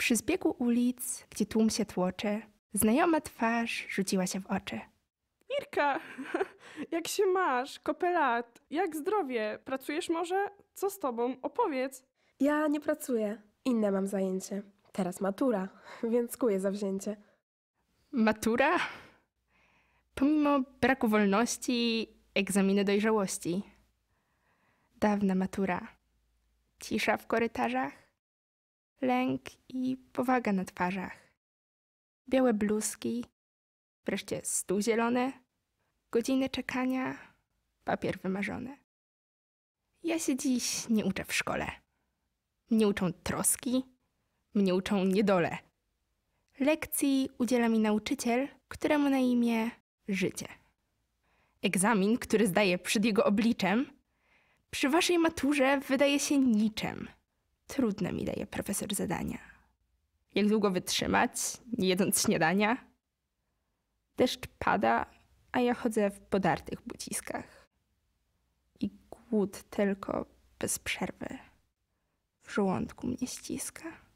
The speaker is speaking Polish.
Przy zbiegu ulic, gdzie tłum się tłoczy, znajoma twarz rzuciła się w oczy. Irka, jak się masz? Kopelat, jak zdrowie? Pracujesz może? Co z tobą? Opowiedz. Ja nie pracuję. Inne mam zajęcie. Teraz matura, więc kuję zawzięcie. Matura? Pomimo braku wolności, egzaminy dojrzałości. Dawna matura. Cisza w korytarzach, lęk i powaga na twarzach. Białe bluzki, wreszcie stół zielony, godziny czekania, papier wymarzony. Ja się dziś nie uczę w szkole. Mnie uczą troski, mnie uczą niedole. Lekcji udziela mi nauczyciel, któremu na imię życie. Egzamin, który zdaję przed jego obliczem, przy waszej maturze wydaje się niczym. Trudne mi daje profesor zadania. Jak długo wytrzymać, nie jedząc śniadania? Deszcz pada, a ja chodzę w podartych buciskach. I głód tylko bez przerwy w żołądku mnie ściska.